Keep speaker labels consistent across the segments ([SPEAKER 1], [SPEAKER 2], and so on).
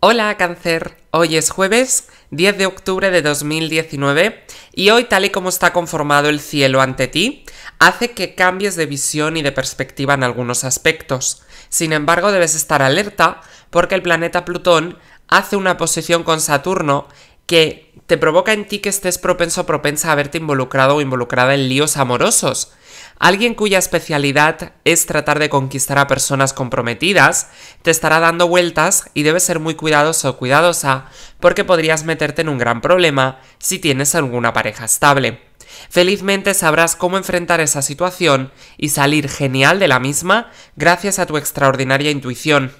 [SPEAKER 1] Hola cáncer, hoy es jueves 10 de octubre de 2019 y hoy tal y como está conformado el cielo ante ti, hace que cambies de visión y de perspectiva en algunos aspectos. Sin embargo, debes estar alerta porque el planeta Plutón hace una posición con Saturno que te provoca en ti que estés propenso o propensa a verte involucrado o involucrada en líos amorosos. Alguien cuya especialidad es tratar de conquistar a personas comprometidas te estará dando vueltas y debes ser muy cuidadoso o cuidadosa porque podrías meterte en un gran problema si tienes alguna pareja estable. Felizmente sabrás cómo enfrentar esa situación y salir genial de la misma gracias a tu extraordinaria intuición.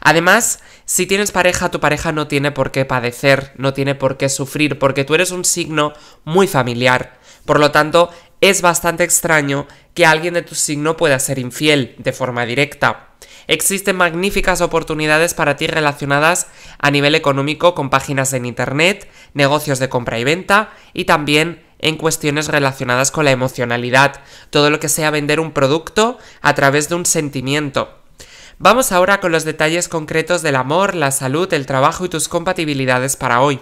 [SPEAKER 1] Además, si tienes pareja, tu pareja no tiene por qué padecer, no tiene por qué sufrir, porque tú eres un signo muy familiar. Por lo tanto, es bastante extraño que alguien de tu signo pueda ser infiel de forma directa. Existen magníficas oportunidades para ti relacionadas a nivel económico con páginas en Internet, negocios de compra y venta y también en cuestiones relacionadas con la emocionalidad, todo lo que sea vender un producto a través de un sentimiento. Vamos ahora con los detalles concretos del amor, la salud, el trabajo y tus compatibilidades para hoy.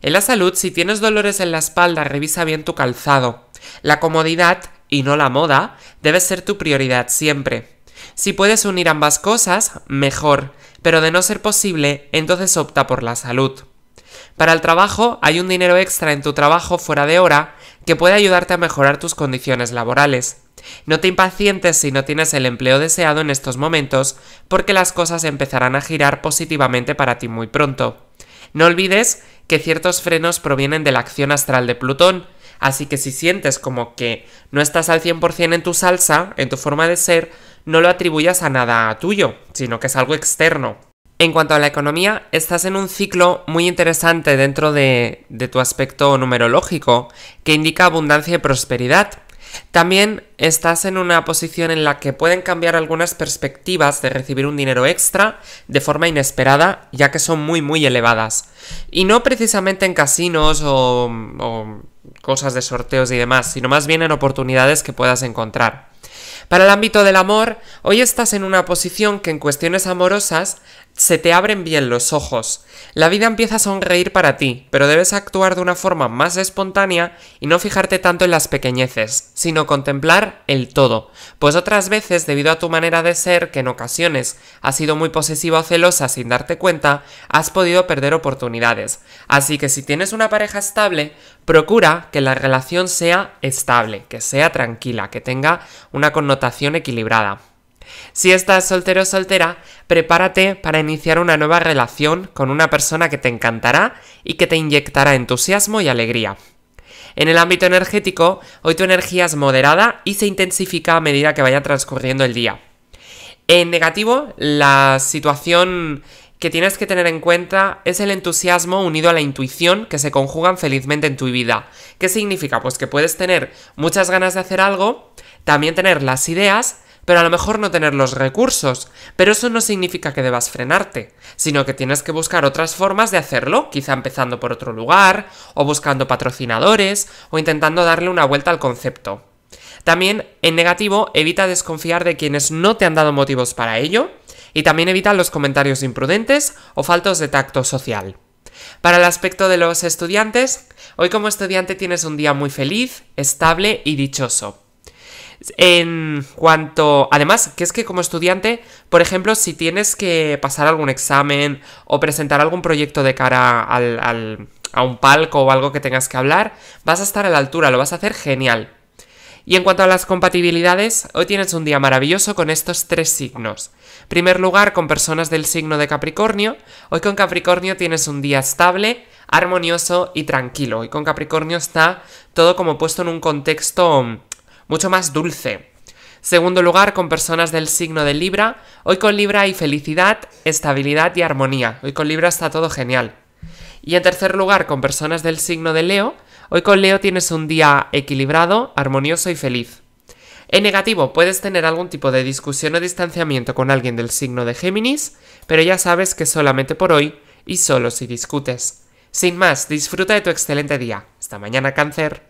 [SPEAKER 1] En la salud, si tienes dolores en la espalda, revisa bien tu calzado. La comodidad, y no la moda, debe ser tu prioridad siempre. Si puedes unir ambas cosas, mejor, pero de no ser posible, entonces opta por la salud. Para el trabajo, hay un dinero extra en tu trabajo fuera de hora que puede ayudarte a mejorar tus condiciones laborales. No te impacientes si no tienes el empleo deseado en estos momentos, porque las cosas empezarán a girar positivamente para ti muy pronto. No olvides que ciertos frenos provienen de la acción astral de Plutón, así que si sientes como que no estás al 100% en tu salsa, en tu forma de ser, no lo atribuyas a nada tuyo, sino que es algo externo. En cuanto a la economía, estás en un ciclo muy interesante dentro de, de tu aspecto numerológico, que indica abundancia y prosperidad. También estás en una posición en la que pueden cambiar algunas perspectivas de recibir un dinero extra de forma inesperada, ya que son muy muy elevadas. Y no precisamente en casinos o, o cosas de sorteos y demás, sino más bien en oportunidades que puedas encontrar. Para el ámbito del amor, hoy estás en una posición que en cuestiones amorosas se te abren bien los ojos. La vida empieza a sonreír para ti, pero debes actuar de una forma más espontánea y no fijarte tanto en las pequeñeces, sino contemplar el todo, pues otras veces, debido a tu manera de ser, que en ocasiones has sido muy posesiva o celosa sin darte cuenta, has podido perder oportunidades. Así que si tienes una pareja estable, procura que la relación sea estable, que sea tranquila, que tenga una connotación equilibrada. Si estás soltero o soltera, prepárate para iniciar una nueva relación con una persona que te encantará y que te inyectará entusiasmo y alegría. En el ámbito energético, hoy tu energía es moderada y se intensifica a medida que vaya transcurriendo el día. En negativo, la situación que tienes que tener en cuenta es el entusiasmo unido a la intuición que se conjugan felizmente en tu vida. ¿Qué significa? Pues que puedes tener muchas ganas de hacer algo, también tener las ideas, pero a lo mejor no tener los recursos. Pero eso no significa que debas frenarte, sino que tienes que buscar otras formas de hacerlo, quizá empezando por otro lugar, o buscando patrocinadores, o intentando darle una vuelta al concepto. También, en negativo, evita desconfiar de quienes no te han dado motivos para ello, y también evita los comentarios imprudentes o faltos de tacto social. Para el aspecto de los estudiantes, hoy como estudiante tienes un día muy feliz, estable y dichoso. En cuanto, además, que es que como estudiante, por ejemplo, si tienes que pasar algún examen o presentar algún proyecto de cara al, a un palco o algo que tengas que hablar, vas a estar a la altura, lo vas a hacer genial. Y en cuanto a las compatibilidades, hoy tienes un día maravilloso con estos tres signos. En primer lugar, con personas del signo de Capricornio. Hoy con Capricornio tienes un día estable, armonioso y tranquilo. Hoy con Capricornio está todo como puesto en un contexto mucho más dulce. Segundo lugar, con personas del signo de Libra. Hoy con Libra hay felicidad, estabilidad y armonía. Hoy con Libra está todo genial. Y en tercer lugar, con personas del signo de Leo. Hoy con Leo tienes un día equilibrado, armonioso y feliz. En negativo, puedes tener algún tipo de discusión o distanciamiento con alguien del signo de Géminis, pero ya sabes que solamente por hoy y solo si discutes. Sin más, disfruta de tu excelente día. Hasta mañana, cáncer.